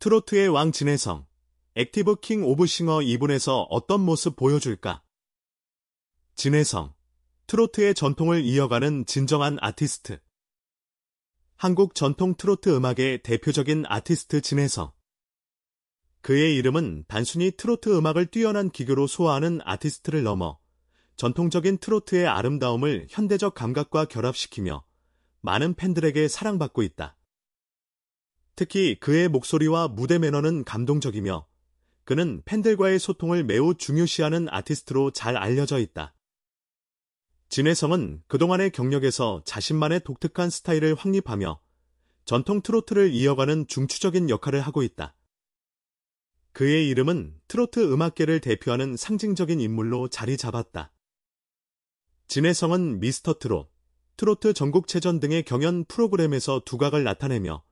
트로트의 왕 진혜성, 액티브 킹 오브 싱어 2분에서 어떤 모습 보여줄까? 진혜성, 트로트의 전통을 이어가는 진정한 아티스트. 한국 전통 트로트 음악의 대표적인 아티스트 진혜성. 그의 이름은 단순히 트로트 음악을 뛰어난 기교로 소화하는 아티스트를 넘어 전통적인 트로트의 아름다움을 현대적 감각과 결합시키며 많은 팬들에게 사랑받고 있다. 특히 그의 목소리와 무대 매너는 감동적이며 그는 팬들과의 소통을 매우 중요시하는 아티스트로 잘 알려져 있다. 진혜성은 그동안의 경력에서 자신만의 독특한 스타일을 확립하며 전통 트로트를 이어가는 중추적인 역할을 하고 있다. 그의 이름은 트로트 음악계를 대표하는 상징적인 인물로 자리 잡았다. 진혜성은 미스터 트롯, 트로트 전국체전 등의 경연 프로그램에서 두각을 나타내며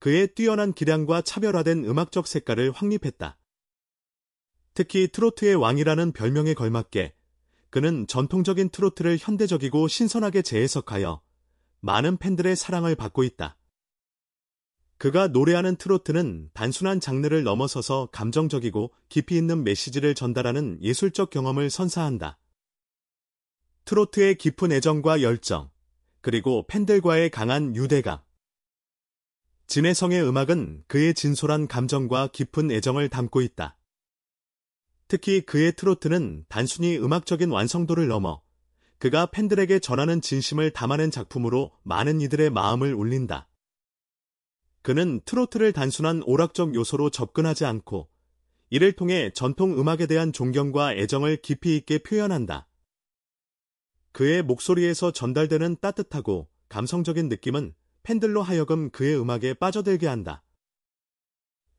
그의 뛰어난 기량과 차별화된 음악적 색깔을 확립했다. 특히 트로트의 왕이라는 별명에 걸맞게 그는 전통적인 트로트를 현대적이고 신선하게 재해석하여 많은 팬들의 사랑을 받고 있다. 그가 노래하는 트로트는 단순한 장르를 넘어서서 감정적이고 깊이 있는 메시지를 전달하는 예술적 경험을 선사한다. 트로트의 깊은 애정과 열정, 그리고 팬들과의 강한 유대감, 진혜성의 음악은 그의 진솔한 감정과 깊은 애정을 담고 있다. 특히 그의 트로트는 단순히 음악적인 완성도를 넘어 그가 팬들에게 전하는 진심을 담아낸 작품으로 많은 이들의 마음을 울린다. 그는 트로트를 단순한 오락적 요소로 접근하지 않고 이를 통해 전통 음악에 대한 존경과 애정을 깊이 있게 표현한다. 그의 목소리에서 전달되는 따뜻하고 감성적인 느낌은 팬들로 하여금 그의 음악에 빠져들게 한다.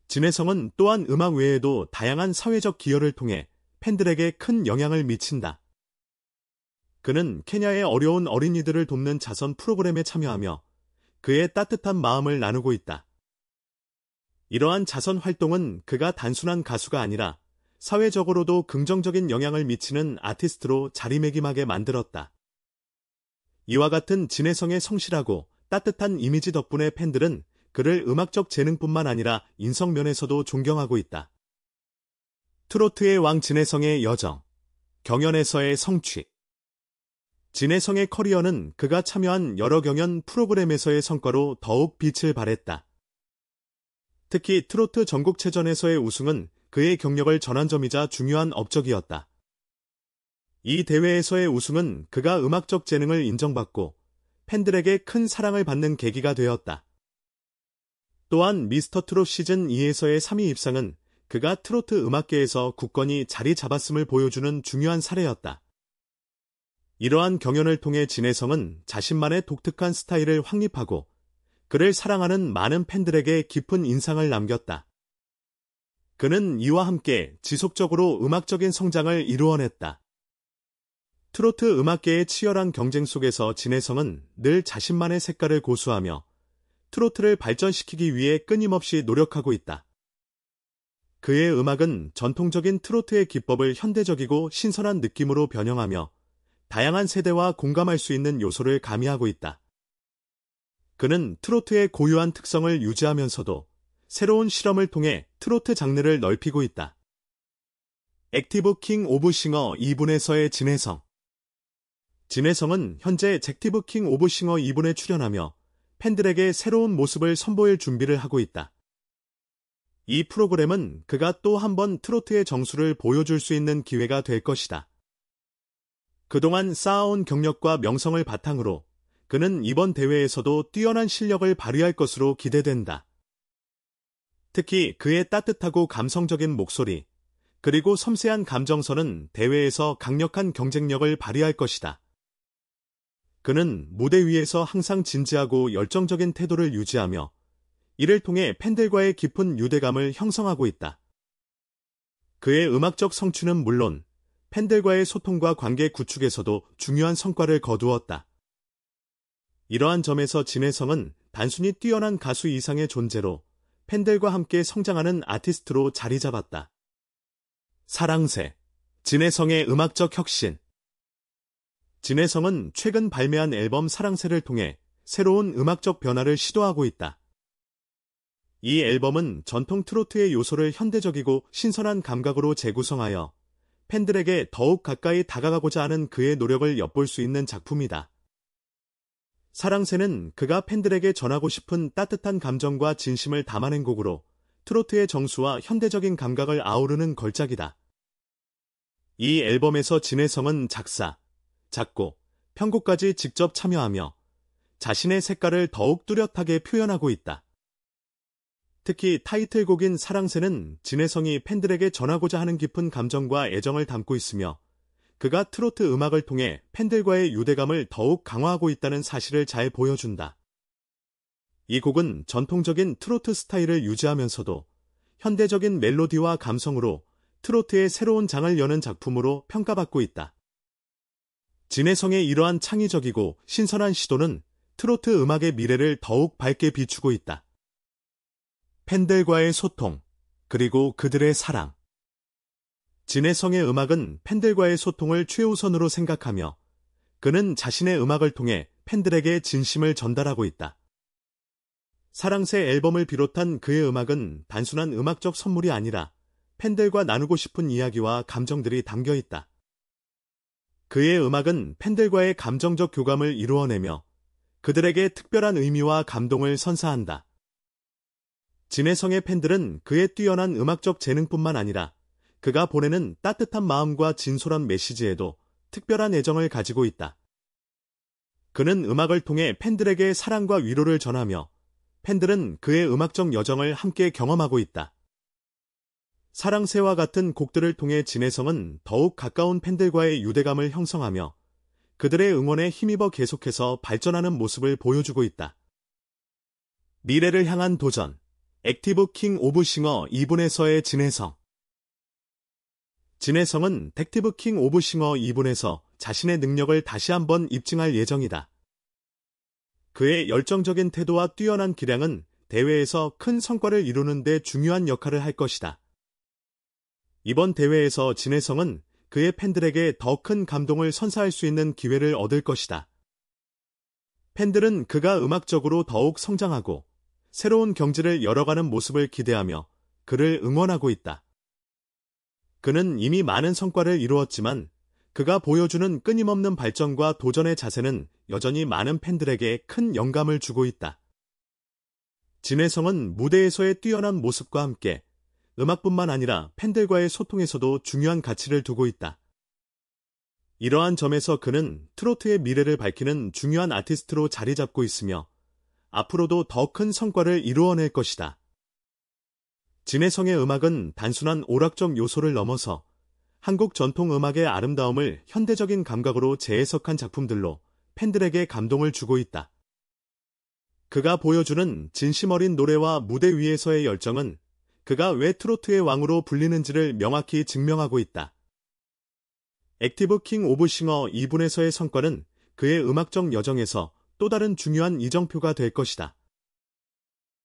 진혜성은 또한 음악 외에도 다양한 사회적 기여를 통해 팬들에게 큰 영향을 미친다. 그는 케냐의 어려운 어린이들을 돕는 자선 프로그램에 참여하며 그의 따뜻한 마음을 나누고 있다. 이러한 자선 활동은 그가 단순한 가수가 아니라 사회적으로도 긍정적인 영향을 미치는 아티스트로 자리매김하게 만들었다. 이와 같은 진혜성의 성실하고 따뜻한 이미지 덕분에 팬들은 그를 음악적 재능뿐만 아니라 인성면에서도 존경하고 있다. 트로트의 왕 진해성의 여정, 경연에서의 성취. 진해성의 커리어는 그가 참여한 여러 경연 프로그램에서의 성과로 더욱 빛을 발했다. 특히 트로트 전국체전에서의 우승은 그의 경력을 전환점이자 중요한 업적이었다. 이 대회에서의 우승은 그가 음악적 재능을 인정받고 팬들에게 큰 사랑을 받는 계기가 되었다. 또한 미스터 트롯 시즌 2에서의 3위 입상은 그가 트로트 음악계에서 굳건히 자리 잡았음을 보여주는 중요한 사례였다. 이러한 경연을 통해 진혜성은 자신만의 독특한 스타일을 확립하고 그를 사랑하는 많은 팬들에게 깊은 인상을 남겼다. 그는 이와 함께 지속적으로 음악적인 성장을 이루어냈다. 트로트 음악계의 치열한 경쟁 속에서 진혜성은 늘 자신만의 색깔을 고수하며 트로트를 발전시키기 위해 끊임없이 노력하고 있다. 그의 음악은 전통적인 트로트의 기법을 현대적이고 신선한 느낌으로 변형하며 다양한 세대와 공감할 수 있는 요소를 가미하고 있다. 그는 트로트의 고유한 특성을 유지하면서도 새로운 실험을 통해 트로트 장르를 넓히고 있다. 액티브 킹 오브 싱어 2분에서의 진해성 진혜성은 현재 잭티브 킹 오브 싱어 2분에 출연하며 팬들에게 새로운 모습을 선보일 준비를 하고 있다. 이 프로그램은 그가 또 한 번 트로트의 정수를 보여줄 수 있는 기회가 될 것이다. 그동안 쌓아온 경력과 명성을 바탕으로 그는 이번 대회에서도 뛰어난 실력을 발휘할 것으로 기대된다. 특히 그의 따뜻하고 감성적인 목소리, 그리고 섬세한 감정선은 대회에서 강력한 경쟁력을 발휘할 것이다. 그는 무대 위에서 항상 진지하고 열정적인 태도를 유지하며 이를 통해 팬들과의 깊은 유대감을 형성하고 있다. 그의 음악적 성취는 물론 팬들과의 소통과 관계 구축에서도 중요한 성과를 거두었다. 이러한 점에서 진혜성은 단순히 뛰어난 가수 이상의 존재로 팬들과 함께 성장하는 아티스트로 자리 잡았다. 사랑새, 진혜성의 음악적 혁신 진혜성은 최근 발매한 앨범 사랑새를 통해 새로운 음악적 변화를 시도하고 있다. 이 앨범은 전통 트로트의 요소를 현대적이고 신선한 감각으로 재구성하여 팬들에게 더욱 가까이 다가가고자 하는 그의 노력을 엿볼 수 있는 작품이다. 사랑새는 그가 팬들에게 전하고 싶은 따뜻한 감정과 진심을 담아낸 곡으로 트로트의 정수와 현대적인 감각을 아우르는 걸작이다. 이 앨범에서 진혜성은 작사, 작곡 편곡까지 직접 참여하며 자신의 색깔을 더욱 뚜렷하게 표현하고 있다. 특히 타이틀곡인 사랑새는 진해성이 팬들에게 전하고자 하는 깊은 감정과 애정을 담고 있으며 그가 트로트 음악을 통해 팬들과의 유대감을 더욱 강화하고 있다는 사실을 잘 보여준다. 이 곡은 전통적인 트로트 스타일을 유지하면서도 현대적인 멜로디와 감성으로 트로트의 새로운 장을 여는 작품으로 평가받고 있다. 진해성의 이러한 창의적이고 신선한 시도는 트로트 음악의 미래를 더욱 밝게 비추고 있다. 팬들과의 소통, 그리고 그들의 사랑. 진해성의 음악은 팬들과의 소통을 최우선으로 생각하며 그는 자신의 음악을 통해 팬들에게 진심을 전달하고 있다. 사랑새 앨범을 비롯한 그의 음악은 단순한 음악적 선물이 아니라 팬들과 나누고 싶은 이야기와 감정들이 담겨 있다. 그의 음악은 팬들과의 감정적 교감을 이루어내며 그들에게 특별한 의미와 감동을 선사한다. 진해성의 팬들은 그의 뛰어난 음악적 재능뿐만 아니라 그가 보내는 따뜻한 마음과 진솔한 메시지에도 특별한 애정을 가지고 있다. 그는 음악을 통해 팬들에게 사랑과 위로를 전하며 팬들은 그의 음악적 여정을 함께 경험하고 있다. 사랑새와 같은 곡들을 통해 진해성은 더욱 가까운 팬들과의 유대감을 형성하며 그들의 응원에 힘입어 계속해서 발전하는 모습을 보여주고 있다. 미래를 향한 도전 액티브 킹 오브 싱어 2분에서의 진해성 진해성은 액티브 킹 오브 싱어 2분에서 자신의 능력을 다시 한번 입증할 예정이다. 그의 열정적인 태도와 뛰어난 기량은 대회에서 큰 성과를 이루는 데 중요한 역할을 할 것이다. 이번 대회에서 진혜성은 그의 팬들에게 더 큰 감동을 선사할 수 있는 기회를 얻을 것이다. 팬들은 그가 음악적으로 더욱 성장하고 새로운 경지를 열어가는 모습을 기대하며 그를 응원하고 있다. 그는 이미 많은 성과를 이루었지만 그가 보여주는 끊임없는 발전과 도전의 자세는 여전히 많은 팬들에게 큰 영감을 주고 있다. 진혜성은 무대에서의 뛰어난 모습과 함께 음악뿐만 아니라 팬들과의 소통에서도 중요한 가치를 두고 있다. 이러한 점에서 그는 트로트의 미래를 밝히는 중요한 아티스트로 자리 잡고 있으며 앞으로도 더 큰 성과를 이루어낼 것이다. 진해성의 음악은 단순한 오락적 요소를 넘어서 한국 전통 음악의 아름다움을 현대적인 감각으로 재해석한 작품들로 팬들에게 감동을 주고 있다. 그가 보여주는 진심 어린 노래와 무대 위에서의 열정은 그가 왜 트로트의 왕으로 불리는지를 명확히 증명하고 있다. 액티브 킹 오브 싱어 2분에서의 성과는 그의 음악적 여정에서 또 다른 중요한 이정표가 될 것이다.